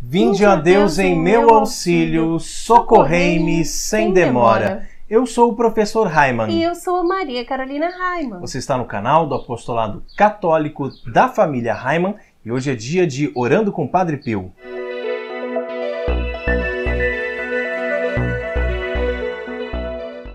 Vinde a Deus em meu auxílio, socorrei-me sem demora. Eu sou o professor Raiman. E eu sou a Maria Carolina Raiman. Você está no canal do Apostolado Católico da Família Raiman e hoje é dia de Orando com Padre Pio.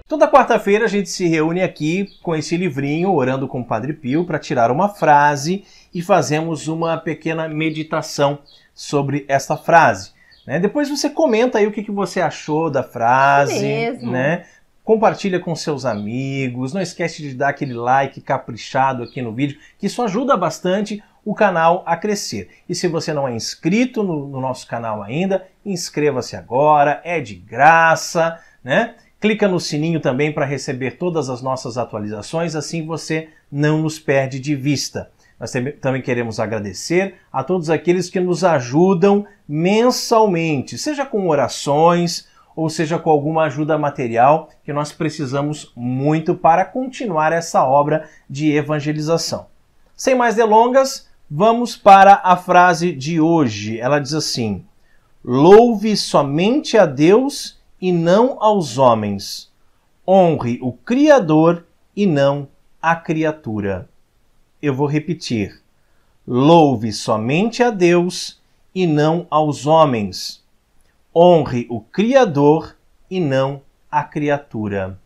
Toda quarta-feira a gente se reúne aqui com esse livrinho, Orando com Padre Pio, para tirar uma frase e fazemos uma pequena meditação sobre esta frase. Né? Depois você comenta aí o que, que você achou da frase, né? Compartilha com seus amigos, não esquece de dar aquele like caprichado aqui no vídeo, que isso ajuda bastante o canal a crescer. E se você não é inscrito no, no nosso canal ainda, inscreva-se agora, é de graça, né? Clica no sininho também para receber todas as nossas atualizações, assim você não nos perde de vista. Nós também queremos agradecer a todos aqueles que nos ajudam mensalmente, seja com orações ou seja com alguma ajuda material que nós precisamos muito para continuar essa obra de evangelização. Sem mais delongas, vamos para a frase de hoje. Ela diz assim: Louve somente a Deus e não aos homens. Honre o Criador e não a criatura eu vou repetir. Louve somente a Deus e não aos homens. Honre o Criador e não a criatura.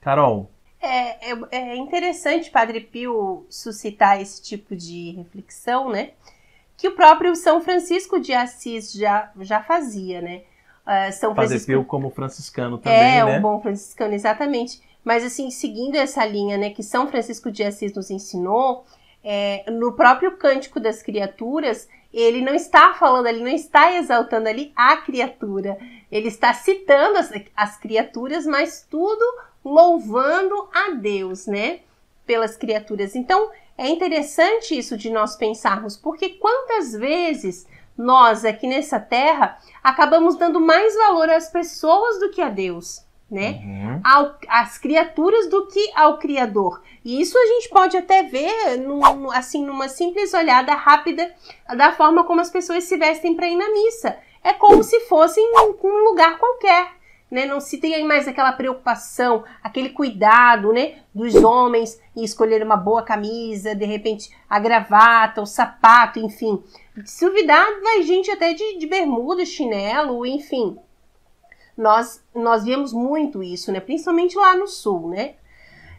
Carol. É, é, é interessante Padre Pio suscitar esse tipo de reflexão, né? Que o próprio São Francisco de Assis já, já fazia, né? Uh, São Padre Francisco... Pio como franciscano é, também, é, né? É, um bom franciscano, exatamente. Mas assim, seguindo essa linha, né, que São Francisco de Assis nos ensinou, é, no próprio cântico das criaturas, ele não está falando, ele não está exaltando ali a criatura. Ele está citando as, as criaturas, mas tudo louvando a Deus, né? Pelas criaturas. Então, é interessante isso de nós pensarmos, porque quantas vezes nós aqui nessa terra acabamos dando mais valor às pessoas do que a Deus né? Uhum. Ao, as criaturas do que ao Criador. E isso a gente pode até ver, num, assim, numa simples olhada rápida da forma como as pessoas se vestem para ir na missa. É como se fossem um, um lugar qualquer. Né, não se tem mais aquela preocupação, aquele cuidado, né, dos homens em escolher uma boa camisa, de repente a gravata, o sapato, enfim. Se duvidar, vai gente até de, de bermuda, chinelo, enfim. Nós, nós vemos muito isso, né? Principalmente lá no sul, né?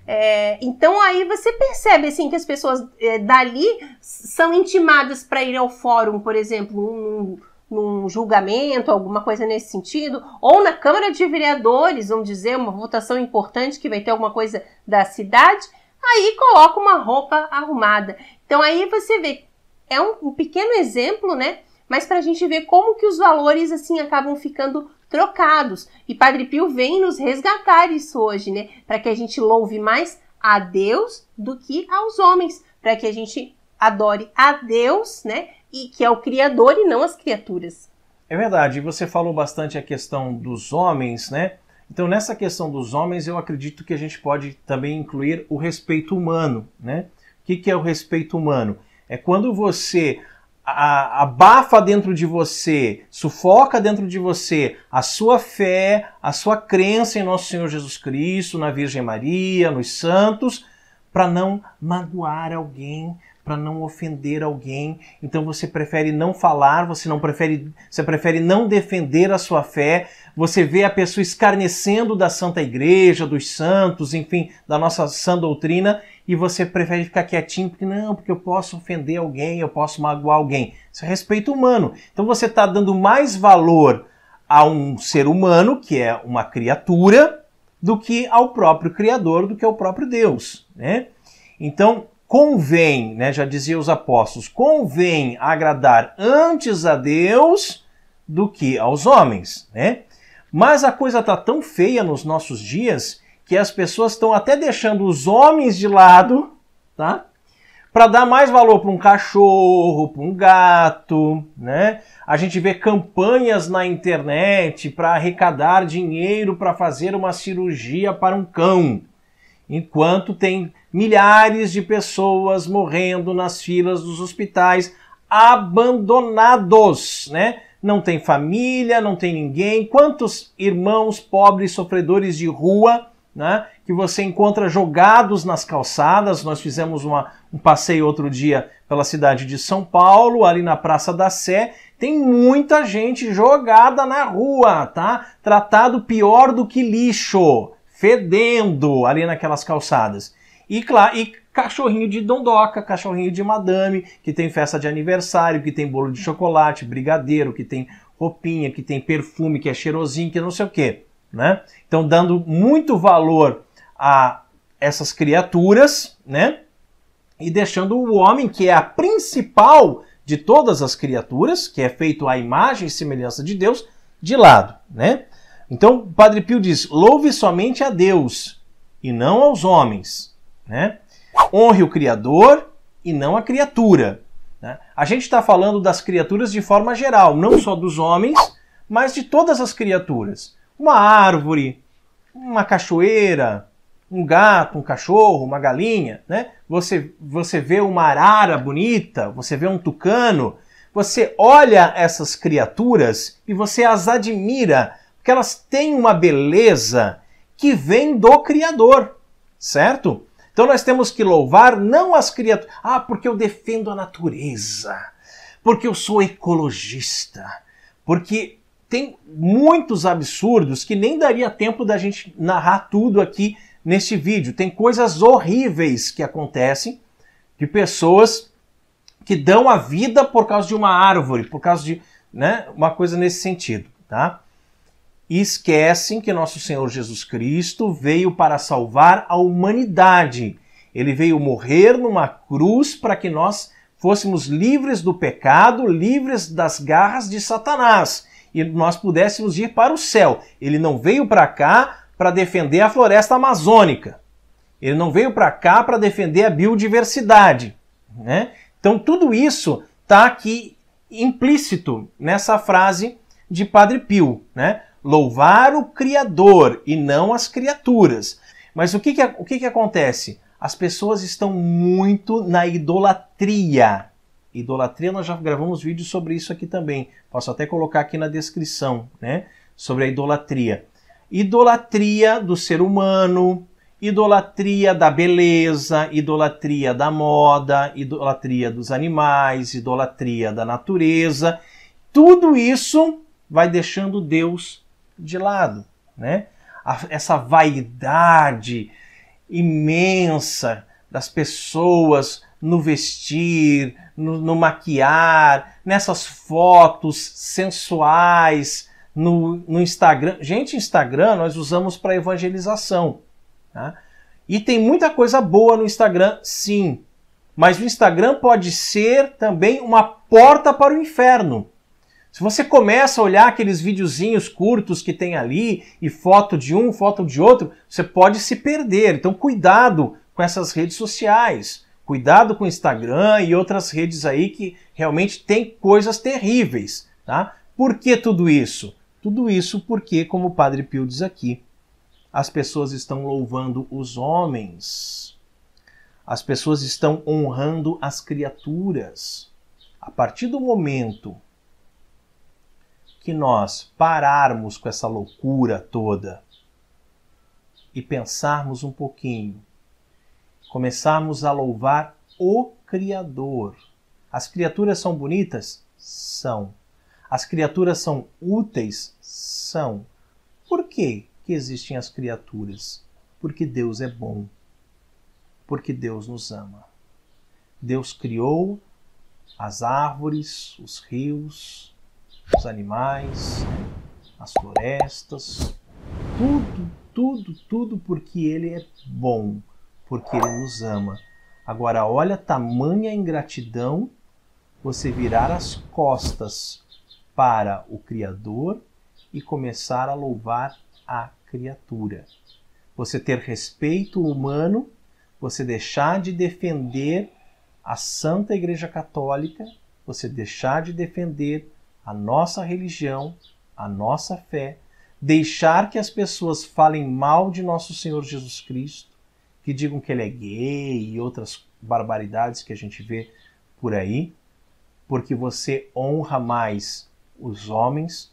É, então aí você percebe assim que as pessoas é, dali são intimadas para ir ao fórum, por exemplo, num, num, julgamento, alguma coisa nesse sentido, ou na Câmara de Vereadores, vamos dizer, uma votação importante que vai ter alguma coisa da cidade, aí coloca uma roupa arrumada. Então aí você vê, é um, um pequeno exemplo, né? mas para a gente ver como que os valores assim acabam ficando trocados. E Padre Pio vem nos resgatar isso hoje, né? Para que a gente louve mais a Deus do que aos homens, para que a gente adore a Deus, né? E que é o Criador e não as criaturas. É verdade. Você falou bastante a questão dos homens, né? Então, nessa questão dos homens, eu acredito que a gente pode também incluir o respeito humano, né? O que, que é o respeito humano? É quando você a, abafa dentro de você, sufoca dentro de você a sua fé, a sua crença em nosso Senhor Jesus Cristo, na Virgem Maria, nos santos, para não magoar alguém, para não ofender alguém. Então você prefere não falar, você não prefere, você prefere não defender a sua fé. Você vê a pessoa escarnecendo da Santa Igreja, dos santos, enfim, da nossa sã doutrina, e você prefere ficar quietinho porque não, porque eu posso ofender alguém, eu posso magoar alguém. Isso é respeito humano. Então você está dando mais valor a um ser humano que é uma criatura do que ao próprio Criador, do que ao próprio Deus, né? Então convém, né, já dizia os apóstolos, convém agradar antes a Deus do que aos homens, né? Mas a coisa está tão feia nos nossos dias que as pessoas estão até deixando os homens de lado, tá? Para dar mais valor para um cachorro, para um gato, né? A gente vê campanhas na internet para arrecadar dinheiro para fazer uma cirurgia para um cão enquanto tem milhares de pessoas morrendo nas filas dos hospitais, abandonados, né? Não tem família, não tem ninguém. Quantos irmãos pobres sofredores de rua, né? Que você encontra jogados nas calçadas. Nós fizemos uma, um passeio outro dia pela cidade de São Paulo, ali na Praça da Sé. Tem muita gente jogada na rua, tá? Tratado pior do que lixo fedendo ali naquelas calçadas. E claro, e cachorrinho de dondoca, cachorrinho de madame, que tem festa de aniversário, que tem bolo de chocolate, brigadeiro, que tem roupinha, que tem perfume, que é cheirosinho, que não sei o quê, né? Então dando muito valor a essas criaturas, né? E deixando o homem, que é a principal de todas as criaturas, que é feito à imagem e semelhança de Deus, de lado, né? Então, Padre Pio diz: louve somente a Deus e não aos homens. Né? Honre o Criador e não a criatura. Né? A gente está falando das criaturas de forma geral, não só dos homens, mas de todas as criaturas. Uma árvore, uma cachoeira, um gato, um cachorro, uma galinha. Né? Você, você vê uma arara bonita, você vê um tucano. Você olha essas criaturas e você as admira porque elas têm uma beleza que vem do Criador, certo? Então nós temos que louvar não as criaturas. Ah, porque eu defendo a natureza, porque eu sou ecologista, porque tem muitos absurdos que nem daria tempo da gente narrar tudo aqui neste vídeo. Tem coisas horríveis que acontecem de pessoas que dão a vida por causa de uma árvore, por causa de né, uma coisa nesse sentido, tá? e esquecem que nosso Senhor Jesus Cristo veio para salvar a humanidade. Ele veio morrer numa cruz para que nós fôssemos livres do pecado, livres das garras de Satanás e nós pudéssemos ir para o céu. Ele não veio para cá para defender a floresta amazônica. Ele não veio para cá para defender a biodiversidade. Né? Então, tudo isso está aqui implícito nessa frase de Padre Pio. Né? louvar o Criador e não as criaturas. Mas o que, que, o que, que acontece? As pessoas estão muito na idolatria. Idolatria, nós já gravamos vídeos sobre isso aqui também. Posso até colocar aqui na descrição, né? Sobre a idolatria. Idolatria do ser humano, idolatria da beleza, idolatria da moda, idolatria dos animais, idolatria da natureza. Tudo isso vai deixando Deus de lado, né? essa vaidade imensa das pessoas no vestir, no, no maquiar, nessas fotos sensuais, no, no Instagram. Gente, Instagram nós usamos para evangelização. Tá? E tem muita coisa boa no Instagram, sim. Mas o Instagram pode ser também uma porta para o inferno. Se você começa a olhar aqueles videozinhos curtos que tem ali e foto de um, foto de outro, você pode se perder. Então cuidado com essas redes sociais. Cuidado com o Instagram e outras redes aí que realmente tem coisas terríveis, tá? Por que tudo isso? Tudo isso porque, como o Padre Pio diz aqui, as pessoas estão louvando os homens. As pessoas estão honrando as criaturas. A partir do momento que nós pararmos com essa loucura toda e pensarmos um pouquinho, começarmos a louvar o Criador. As criaturas são bonitas? São. As criaturas são úteis? São. Por que, que existem as criaturas? Porque Deus é bom. Porque Deus nos ama. Deus criou as árvores, os rios, os animais, as florestas, tudo, tudo, tudo porque ele é bom, porque ele nos ama. Agora, olha tamanha ingratidão você virar as costas para o Criador e começar a louvar a criatura. Você ter respeito humano, você deixar de defender a Santa Igreja Católica, você deixar de defender a nossa religião, a nossa fé, deixar que as pessoas falem mal de nosso Senhor Jesus Cristo, que digam que ele é gay e outras barbaridades que a gente vê por aí, porque você honra mais os homens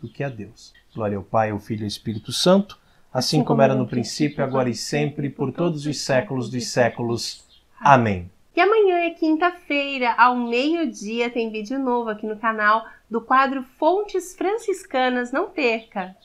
do que a Deus. Glória ao Pai, ao Filho e ao Espírito Santo, assim, assim como era no princípio, agora e sempre, por todos os séculos dos séculos. Amém. E amanhã é quinta-feira, ao meio-dia, tem vídeo novo aqui no canal do quadro Fontes Franciscanas Não Perca!